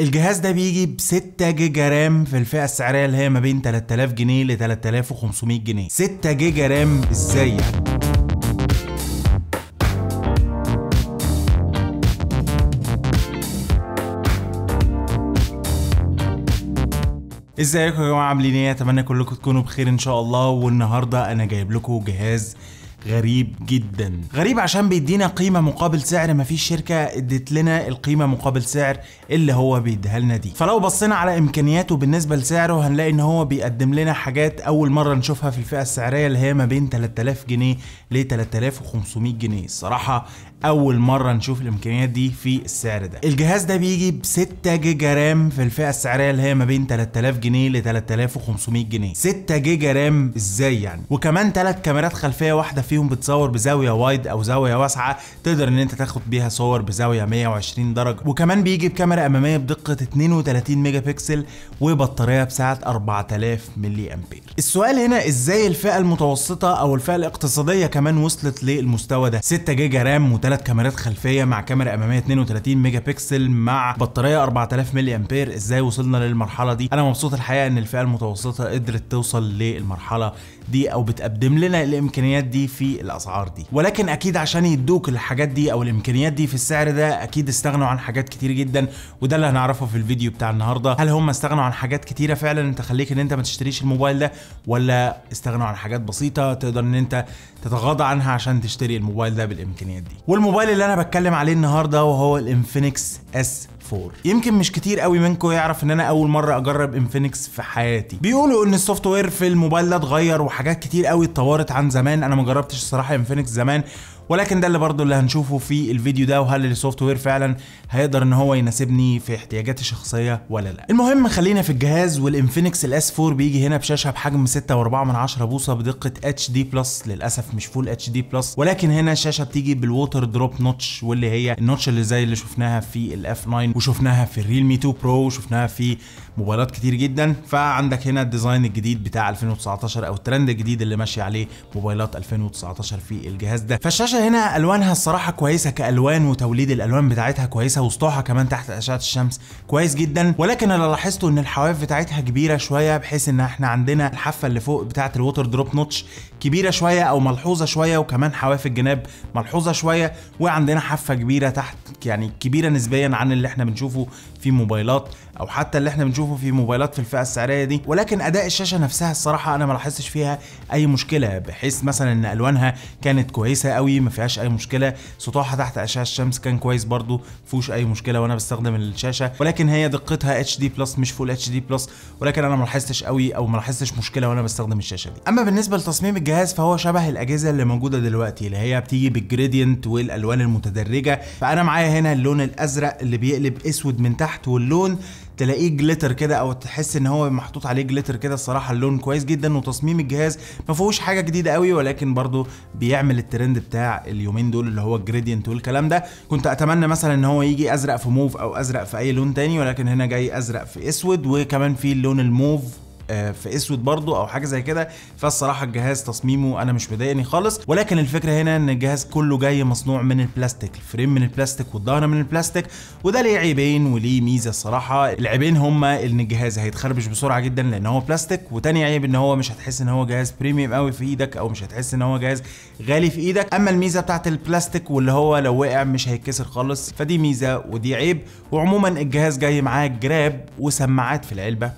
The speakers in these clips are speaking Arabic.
الجهاز ده بيجي ب 6 جيجا رام في الفئه السعريه اللي هي ما بين 3000 جنيه ل 3500 جنيه 6 جيجا رام ازاي يعني ازيكم يا جماعه عاملين ايه اتمنى كلكم تكونوا بخير ان شاء الله والنهارده انا جايب لكم جهاز غريب جدا غريب عشان بيدينا قيمة مقابل سعر مفيش شركة ادت لنا القيمة مقابل سعر اللي هو بيديها لنا دي فلو بصينا على امكانياته بالنسبة لسعره هنلاقي ان هو بيقدم لنا حاجات اول مرة نشوفها في الفئة السعرية اللي هي ما بين 3000 جنيه ل 3500 جنيه الصراحة اول مره نشوف الامكانيات دي في السعر ده الجهاز ده بيجي ب 6 جيجا رام في الفئه السعريه اللي هي ما بين 3000 جنيه ل 3500 جنيه 6 جيجا رام ازاي يعني وكمان ثلاث كاميرات خلفيه واحده فيهم بتصور بزاويه وايد او زاويه واسعه تقدر ان انت تاخد بيها صور بزاويه 120 درجه وكمان بيجي بكاميرا اماميه بدقه 32 ميجا بكسل وبطاريه بسعه 4000 ملي امبير السؤال هنا ازاي الفئه المتوسطه او الفئه الاقتصاديه كمان وصلت للمستوى ده 6 جيجا رام و ثلاث كاميرات خلفيه مع كاميرا اماميه 32 ميجا بكسل مع بطاريه 4000 ملي امبير ازاي وصلنا للمرحله دي انا مبسوط الحقيقه ان الفئه المتوسطه قدرت توصل للمرحله دي او بتقدم لنا الامكانيات دي في الاسعار دي ولكن اكيد عشان يدوك الحاجات دي او الامكانيات دي في السعر ده اكيد استغنوا عن حاجات كتير جدا وده اللي هنعرفه في الفيديو بتاع النهارده هل هم استغنوا عن حاجات كتيره فعلا تخليك ان انت ما تشتريش الموبايل ده ولا استغنوا عن حاجات بسيطه تقدر ان انت تتغاضى عنها عشان تشتري الموبايل ده بالامكانيات دي الموبايل اللي انا بتكلم عليه النهارده وهو الانفينكس اس 4 يمكن مش كتير قوي منكم يعرف ان انا اول مره اجرب انفينكس في حياتي بيقولوا ان السوفت وير في الموبايل ده اتغير وحاجات كتير قوي اتطورت عن زمان انا ما جربتش الصراحه انفينكس زمان ولكن ده اللي برضه اللي هنشوفه في الفيديو ده وهل السوفت وير فعلا هيقدر ان هو يناسبني في احتياجاتي الشخصيه ولا لا المهم خلينا في الجهاز والانفينكس الاس 4 بيجي هنا بشاشه بحجم 6.4 بوصه بدقه اتش دي بلس للاسف مش فول اتش دي بلس ولكن هنا الشاشه بتيجي بالووتر دروب نوتش واللي هي النوتش اللي زي اللي شفناها في الاف 9 وشفناها في الريل مي 2 برو وشفناها في موبايلات كتير جدا فعندك هنا الديزاين الجديد بتاع 2019 او الترند الجديد اللي ماشي عليه موبايلات 2019 في الجهاز ده فالشاشه هنا الوانها الصراحه كويسه كالوان وتوليد الالوان بتاعتها كويسه وسطوحها كمان تحت اشعه الشمس كويس جدا ولكن اللي لاحظته ان الحواف بتاعتها كبيره شويه بحيث ان احنا عندنا الحافه اللي فوق بتاعه الووتر دروب نوتش كبيره شويه او ملحوظه شويه وكمان حواف الجناب ملحوظه شويه وعندنا حافه كبيره تحت يعني كبيره نسبيا عن اللي احنا carne de في موبايلات او حتى اللي احنا بنشوفه في موبايلات في الفئه السعريه دي ولكن اداء الشاشه نفسها الصراحه انا ما لاحظتش فيها اي مشكله بحيث مثلا ان الوانها كانت كويسه قوي ما فيهاش اي مشكله سطوحها تحت اشعه الشمس كان كويس برضو فيهوش اي مشكله وانا بستخدم الشاشه ولكن هي دقتها اتش دي بلس مش فول اتش دي بلس ولكن انا ما لاحظتش قوي او ما لاحظتش مشكله وانا بستخدم الشاشه دي اما بالنسبه لتصميم الجهاز فهو شبه الاجهزه اللي موجوده دلوقتي اللي هي بتيجي بالجريدينت والالوان المتدرجه فانا معايا هنا اللون الازرق اللي بيقلب اسود من تحت تحت واللون تلاقيه جليتر كده او تحس ان هو محطوط عليه جليتر كده الصراحه اللون كويس جدا وتصميم الجهاز ما فيهوش حاجه جديده قوي ولكن برضو بيعمل الترند بتاع اليومين دول اللي هو الجريدينت والكلام ده كنت اتمنى مثلا ان هو يجي ازرق في موف او ازرق في اي لون تاني ولكن هنا جاي ازرق في اسود وكمان في اللون الموف آه، في اسود برضو او حاجه زي كده فالصراحه الجهاز تصميمه انا مش مضايقني خالص ولكن الفكره هنا ان الجهاز كله جاي مصنوع من البلاستيك الفريم من البلاستيك والظهر من البلاستيك وده ليه عيبين وليه ميزه الصراحه العيبين هما ان الجهاز هيتخربش بسرعه جدا لان هو بلاستيك وتاني عيب ان هو مش هتحس ان هو جهاز بريميوم قوي في ايدك او مش هتحس ان هو جهاز غالي في ايدك اما الميزه بتاعت البلاستيك واللي هو لو وقع مش هيتكسر خالص فدي ميزه ودي عيب وعموما الجهاز جاي معاه جراب وسماعات في العلبه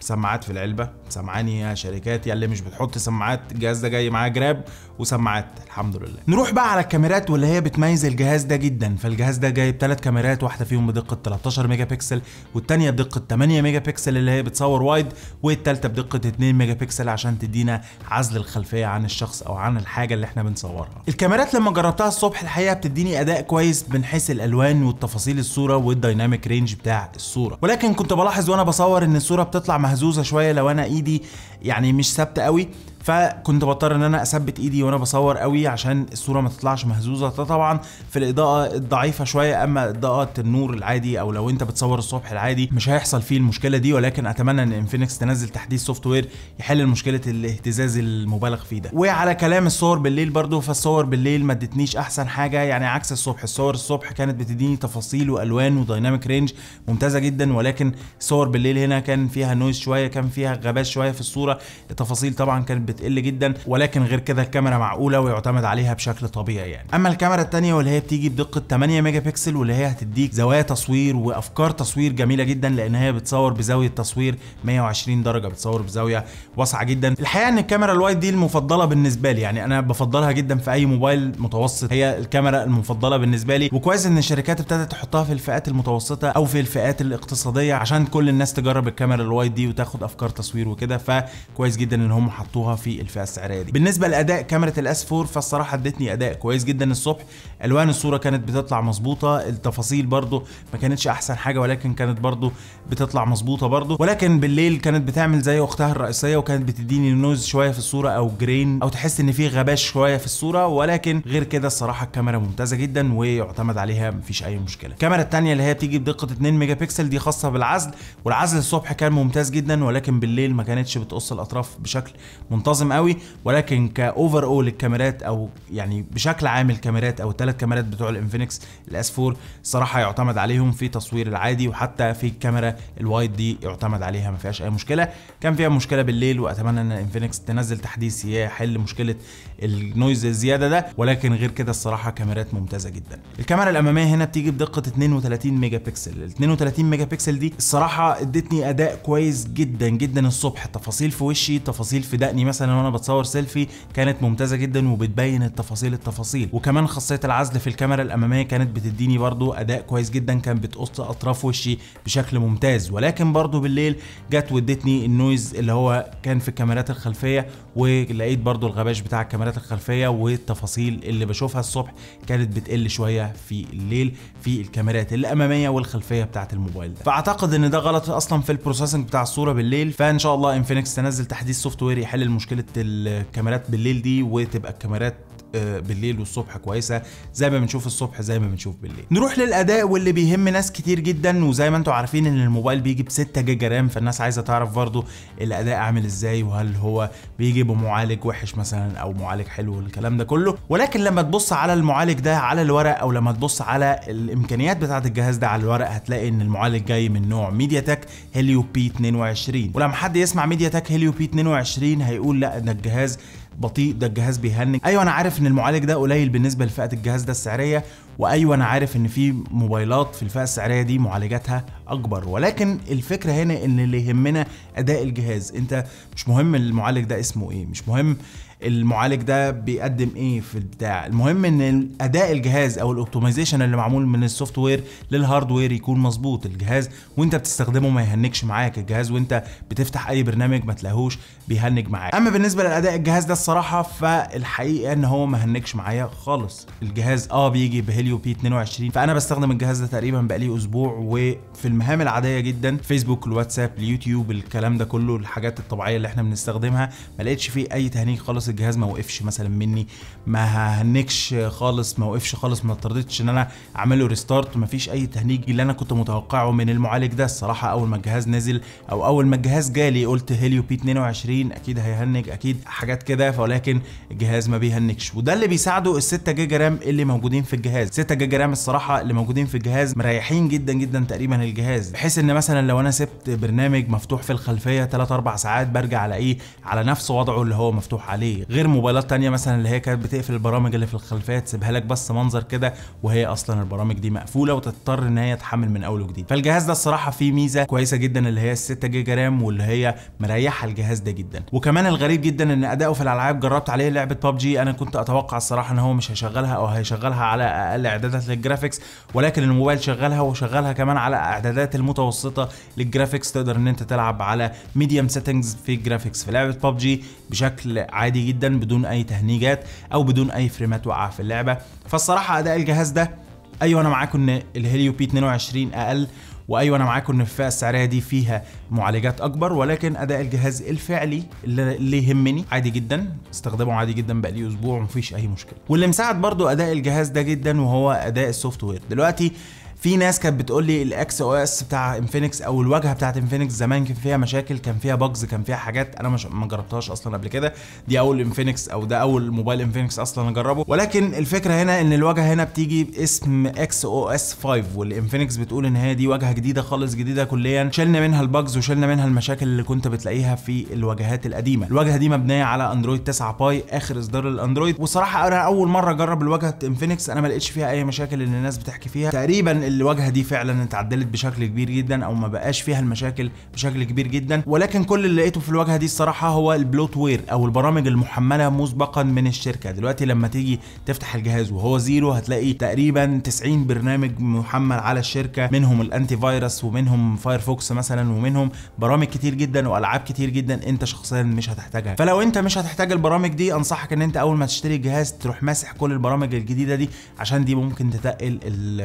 سماعات في العلبه سمعاني يا شركات يا اللي مش بتحط سماعات الجهاز ده جاي معاه جراب وسماعات الحمد لله نروح بقى على الكاميرات واللي هي بتميز الجهاز ده جدا فالجهاز ده جايب ثلاث كاميرات واحده فيهم بدقه 13 ميجا بكسل والثانيه بدقه 8 ميجا بكسل اللي هي بتصور وايد والثالثه بدقه 2 ميجا بكسل عشان تدينا عزل الخلفيه عن الشخص او عن الحاجه اللي احنا بنصورها الكاميرات لما جربتها الصبح الحقيقه بتديني اداء كويس من حيث الالوان والتفاصيل الصوره والدايناميك رينج بتاع الصوره ولكن كنت بلاحظ وانا بصور ان الصوره بتطلع مهزوزه شويه لو انا ايدي يعني مش ثابته قوي فكنت بضطر ان انا اثبت ايدي وانا بصور قوي عشان الصوره ما تطلعش مهزوزه ده طبعا في الاضاءه الضعيفه شويه اما اضاءه النور العادي او لو انت بتصور الصبح العادي مش هيحصل فيه المشكله دي ولكن اتمنى ان انفينكس تنزل تحديث سوفت وير يحل مشكله الاهتزاز المبالغ فيه ده وعلى كلام الصور بالليل برضو فالصور بالليل ما ادتنيش احسن حاجه يعني عكس الصبح الصور الصبح كانت بتديني تفاصيل والوان ودايناميك رينج ممتازه جدا ولكن الصور بالليل هنا كان فيها نويز شويه كان فيها غباش شويه في الصوره التفاصيل طبعا كانت بتقل جدا ولكن غير كده الكاميرا معقوله ويعتمد عليها بشكل طبيعي يعني اما الكاميرا الثانيه واللي هي بتيجي بدقه 8 ميجا بكسل واللي هي هتديك زوايا تصوير وافكار تصوير جميله جدا لان هي بتصور بزاويه تصوير 120 درجه بتصور بزاويه واسعه جدا الحقيقه ان الكاميرا الوايد دي المفضله بالنسبه لي يعني انا بفضلها جدا في اي موبايل متوسط هي الكاميرا المفضله بالنسبه لي وكويس ان الشركات ابتدت تحطها في الفئات المتوسطه او في الفئات الاقتصاديه عشان كل الناس تجرب الكاميرا الوايد دي وتاخد افكار تصوير وكده فكويس جدا ان هم حطوها في في الفئه السعريه دي بالنسبه لاداء كاميرا الاس 4 فالصراحه ادتني اداء كويس جدا الصبح الوان الصوره كانت بتطلع مظبوطه التفاصيل برده ما كانتش احسن حاجه ولكن كانت برده بتطلع مظبوطه برده ولكن بالليل كانت بتعمل زي اختها الرئيسيه وكانت بتديني نويز شويه في الصوره او جرين او تحس ان في غباش شويه في الصوره ولكن غير كده الصراحه الكاميرا ممتازه جدا ويعتمد عليها مفيش اي مشكله الكاميرا الثانيه اللي هي بتيجي بدقه 2 ميجا بكسل دي خاصه بالعزل والعزل الصبح كان ممتاز جدا ولكن بالليل ما كانتش بتقص الاطراف بشكل منتظم منتظم قوي ولكن كاوفر اول الكاميرات او يعني بشكل عام الكاميرات او الثلاث كاميرات بتوع الانفينكس الاس 4 الصراحه يعتمد عليهم في تصوير العادي وحتى في الكاميرا الوايد دي يعتمد عليها ما فيهاش اي مشكله كان فيها مشكله بالليل واتمنى ان انفينكس تنزل تحديث يحل مشكله النويز الزياده ده ولكن غير كده الصراحه كاميرات ممتازه جدا الكاميرا الاماميه هنا بتيجي بدقه 32 ميجا بكسل ال 32 ميجا بكسل دي الصراحه ادتني اداء كويس جدا جدا الصبح تفاصيل في وشي تفاصيل في دقني مثلا مثلا وانا بتصور سيلفي كانت ممتازه جدا وبتبين التفاصيل التفاصيل وكمان خاصيه العزل في الكاميرا الاماميه كانت بتديني برضو اداء كويس جدا كان بتقص اطراف وشي بشكل ممتاز ولكن برضو بالليل جت وادتني النويز اللي هو كان في الكاميرات الخلفيه ولقيت برضو الغباش بتاع الكاميرات الخلفيه والتفاصيل اللي بشوفها الصبح كانت بتقل شويه في الليل في الكاميرات الاماميه والخلفيه بتاعه الموبايل ده فاعتقد ان ده غلط اصلا في البروسيسنج بتاع الصوره بالليل فان شاء الله انفينكس تنزل تحديث سوفت وير يحل المشكله مشكله الكاميرات بالليل دي وتبقى الكاميرات آه، بالليل والصبح كويسه زي ما بنشوف الصبح زي ما بنشوف بالليل نروح للاداء واللي بيهم ناس كتير جدا وزي ما انتم عارفين ان الموبايل بيجي ب 6 جيجا رام فالناس عايزه تعرف برضه الاداء عامل ازاي وهل هو بيجي بمعالج وحش مثلا او معالج حلو والكلام ده كله ولكن لما تبص على المعالج ده على الورق او لما تبص على الامكانيات بتاعه الجهاز ده على الورق هتلاقي ان المعالج جاي من نوع ميديا تك هيليو بي 22 ولما حد يسمع ميديا تك هيليو بي 22 هيقول لا ده الجهاز بطيء ده الجهاز بيهنج ايوه انا عارف ان المعالج ده قليل بالنسبه لفئه الجهاز ده السعريه وايوه انا عارف ان في موبايلات في الفئه السعريه دي معالجاتها اكبر ولكن الفكره هنا ان اللي يهمنا اداء الجهاز انت مش مهم المعالج ده اسمه ايه مش مهم المعالج ده بيقدم ايه في البتاع المهم ان اداء الجهاز او الاوبتمايزيشن اللي معمول من السوفت وير للهاردوير يكون مظبوط الجهاز وانت بتستخدمه ما يهنكش معاك الجهاز وانت بتفتح اي برنامج ما تلاقيهوش بيهنج معاك اما بالنسبه لاداء الجهاز ده الصراحه فالحقيقه ان هو ما هنكش معايا خالص الجهاز اه بيجي بهيليو بي 22 فانا بستخدم الجهاز ده تقريبا بقالي اسبوع وفي المهام العاديه جدا فيسبوك الواتساب اليوتيوب الكلام ده كله الحاجات الطبيعيه اللي احنا بنستخدمها ما لقيتش فيه اي تهنيج خالص الجهاز ما وقفش مثلا مني ما ههنكش خالص ما وقفش خالص ما اضطرتش ان انا اعمل له ريستارت ما فيش اي تهنيج اللي انا كنت متوقعه من المعالج ده الصراحه اول ما الجهاز نزل او اول ما الجهاز جالي قلت هيليو بي 22 اكيد هيهنج اكيد حاجات كده ولكن الجهاز ما بيهنكش وده اللي بيساعده ال 6 جيجا رام اللي موجودين في الجهاز 6 جيجا رام الصراحه اللي موجودين في الجهاز مريحين جدا جدا تقريبا الجهاز بحيث ان مثلا لو انا سبت برنامج مفتوح في الخلفيه 3 4 ساعات برجع الاقيه على نفس وضعه اللي هو مفتوح عليه عاديه غير موبايلات تانية مثلا اللي هي كانت بتقفل البرامج اللي في الخلفيه تسيبها لك بس منظر كده وهي اصلا البرامج دي مقفوله وتضطر ان هي تحمل من اول وجديد فالجهاز ده الصراحه فيه ميزه كويسه جدا اللي هي ال 6 جيجا رام واللي هي مريحه الجهاز ده جدا وكمان الغريب جدا ان اداؤه في الالعاب جربت عليه لعبه ببجي انا كنت اتوقع الصراحه ان هو مش هيشغلها او هيشغلها على اقل اعدادات للجرافيكس ولكن الموبايل شغلها وشغلها كمان على اعدادات المتوسطه للجرافيكس تقدر ان انت تلعب على ميديم سيتنجز في الجرافيكس في لعبه ببجي بشكل عادي جدا بدون اي تهنيجات او بدون اي فريمات واقعه في اللعبه فالصراحه اداء الجهاز ده ايوه انا معاكم ان الهيليو بي 22 اقل وايوه انا معاكم ان الفئه السعريه دي فيها معالجات اكبر ولكن اداء الجهاز الفعلي اللي يهمني عادي جدا استخدمه عادي جدا بقى لي اسبوع ومفيش اي مشكله واللي مساعد برضو اداء الجهاز ده جدا وهو اداء السوفت وير دلوقتي في ناس كانت بتقول لي الاكس او اس بتاع انفينكس او الواجهه بتاعت انفينكس زمان كان فيها مشاكل كان فيها بجز كان فيها حاجات انا مش ما جربتهاش اصلا قبل كده دي اول انفينكس او ده اول موبايل انفينكس اصلا اجربه ولكن الفكره هنا ان الواجهه هنا بتيجي باسم اكس او اس 5 والانفينكس بتقول ان هي دي واجهه جديده خالص جديده كليا شلنا منها البجز وشلنا منها المشاكل اللي كنت بتلاقيها في الواجهات القديمه الواجهه دي مبنيه على اندرويد 9 باي اخر اصدار للاندرويد وصراحه انا اول مره اجرب الواجهه انفينكس انا ما لقيتش فيها اي مشاكل اللي الناس بتحكي فيها تقريبا الواجهه دي فعلا اتعدلت بشكل كبير جدا او ما بقاش فيها المشاكل بشكل كبير جدا ولكن كل اللي لقيته في الواجهه دي الصراحه هو البلوت وير او البرامج المحمله مسبقا من الشركه دلوقتي لما تيجي تفتح الجهاز وهو زيرو هتلاقي تقريبا 90 برنامج محمل على الشركه منهم الانتي فايروس ومنهم فايرفوكس مثلا ومنهم برامج كتير جدا والعاب كتير جدا انت شخصيا مش هتحتاجها فلو انت مش هتحتاج البرامج دي انصحك ان انت اول ما تشتري الجهاز تروح ماسح كل البرامج الجديده دي عشان دي ممكن تتقل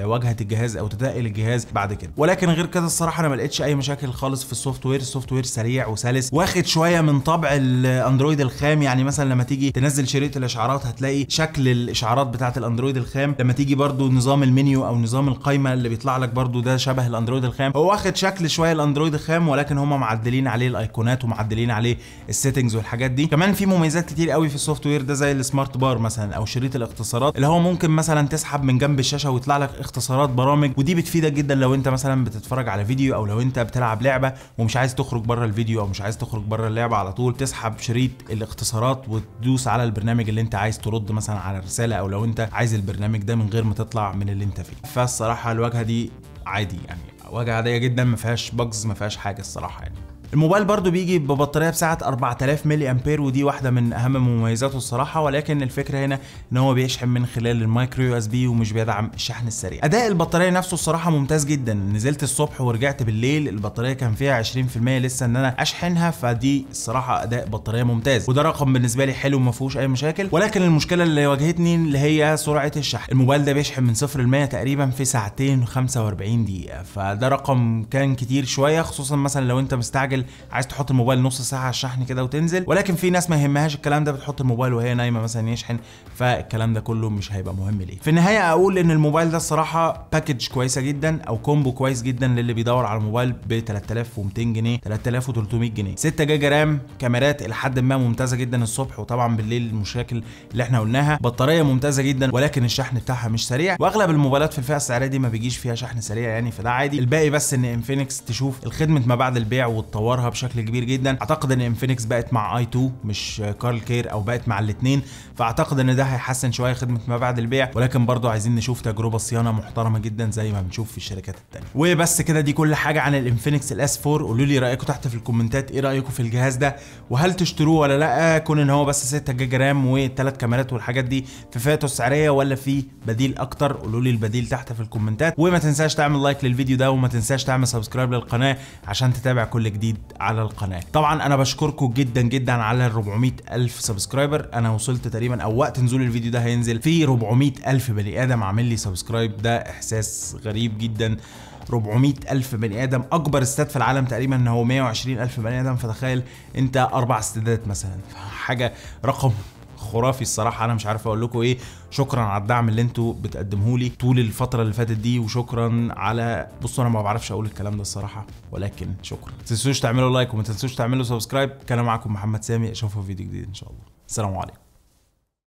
واجهه الجهاز الجهاز او تتقل الجهاز بعد كده ولكن غير كده الصراحه انا ما لقيتش اي مشاكل خالص في السوفت وير السوفت وير سريع وسلس واخد شويه من طبع الاندرويد الخام يعني مثلا لما تيجي تنزل شريط الاشعارات هتلاقي شكل الاشعارات بتاعه الاندرويد الخام لما تيجي برده نظام المنيو او نظام القايمه اللي بيطلع لك برده ده شبه الاندرويد الخام هو واخد شكل شويه الاندرويد الخام ولكن هم معدلين عليه الايقونات ومعدلين عليه السيتنجز والحاجات دي كمان في مميزات كتير قوي في السوفت وير ده زي السمارت بار مثلا او شريط الاختصارات اللي هو ممكن مثلا تسحب من جنب الشاشه ويطلع لك اختصارات برامج برامج ودي بتفيدك جدا لو انت مثلا بتتفرج على فيديو او لو انت بتلعب لعبه ومش عايز تخرج بره الفيديو او مش عايز تخرج بره اللعبه على طول تسحب شريط الاختصارات وتدوس على البرنامج اللي انت عايز ترد مثلا على الرساله او لو انت عايز البرنامج ده من غير ما تطلع من اللي انت فيه فالصراحه الواجهه دي عادي يعني واجهه عاديه جدا ما فيهاش باجز ما فيهاش حاجه الصراحه يعني الموبايل برضو بيجي ببطاريه بسعه 4000 ملي امبير ودي واحده من اهم مميزاته الصراحه ولكن الفكره هنا ان هو بيشحن من خلال المايكرو يو اس بي ومش بيدعم الشحن السريع اداء البطاريه نفسه الصراحه ممتاز جدا نزلت الصبح ورجعت بالليل البطاريه كان فيها 20% لسه ان انا اشحنها فدي الصراحه اداء بطاريه ممتاز وده رقم بالنسبه لي حلو ما فيهوش اي مشاكل ولكن المشكله اللي واجهتني اللي هي سرعه الشحن الموبايل ده بيشحن من 0 ل 100 تقريبا في ساعتين و45 دقيقه فده رقم كان كتير شويه خصوصا مثلا لو انت مستعجل عايز تحط الموبايل نص ساعه على الشحن كده وتنزل ولكن في ناس ما يهمهاش الكلام ده بتحط الموبايل وهي نايمه مثلا يشحن فالكلام ده كله مش هيبقى مهم ليه في النهايه اقول ان الموبايل ده الصراحه باكج كويسه جدا او كومبو كويس جدا للي بيدور على موبايل ب 3200 جنيه 3300 جنيه 6 جيجا رام كاميرات الى حد ما ممتازه جدا الصبح وطبعا بالليل المشاكل اللي احنا قلناها بطاريه ممتازه جدا ولكن الشحن بتاعها مش سريع واغلب الموبايلات في الفئه السعريه دي ما بيجيش فيها شحن سريع يعني فده عادي الباقي بس ان انفينكس تشوف الخدمه ما بعد البيع والتوصيل طورها بشكل كبير جدا اعتقد ان انفينكس بقت مع اي 2 مش كارل كير او بقت مع الاثنين فاعتقد ان ده هيحسن شويه خدمه ما بعد البيع ولكن برضه عايزين نشوف تجربه صيانه محترمه جدا زي ما بنشوف في الشركات الثانيه وبس كده دي كل حاجه عن الانفينكس الاس 4 قولوا لي رايكم تحت في الكومنتات ايه رايكم في الجهاز ده وهل تشتروه ولا لا كون ان هو بس 6 جيجا رام وثلاث كاميرات والحاجات دي في فئته السعريه ولا في بديل اكتر قولوا لي البديل تحت في الكومنتات وما تنساش تعمل لايك للفيديو ده وما تنساش تعمل سبسكرايب للقناه عشان تتابع كل جديد جديد على القناه طبعا انا بشكركم جدا جدا على ال 400 الف سبسكرايبر انا وصلت تقريبا او وقت نزول الفيديو ده هينزل في 400 الف بني ادم عامل لي سبسكرايب ده احساس غريب جدا 400 ألف بني آدم أكبر استاد في العالم تقريبا إن هو 120 ألف بني آدم فتخيل أنت أربع استادات مثلا حاجة رقم خرافي الصراحه انا مش عارف اقول لكم ايه شكرا على الدعم اللي انتوا بتقدمه لي طول الفتره اللي فاتت دي وشكرا على بصوا انا ما بعرفش اقول الكلام ده الصراحه ولكن شكرا ما تنسوش تعملوا لايك وما تنسوش تعملوا سبسكرايب كان معاكم محمد سامي اشوفكم في فيديو جديد ان شاء الله السلام عليكم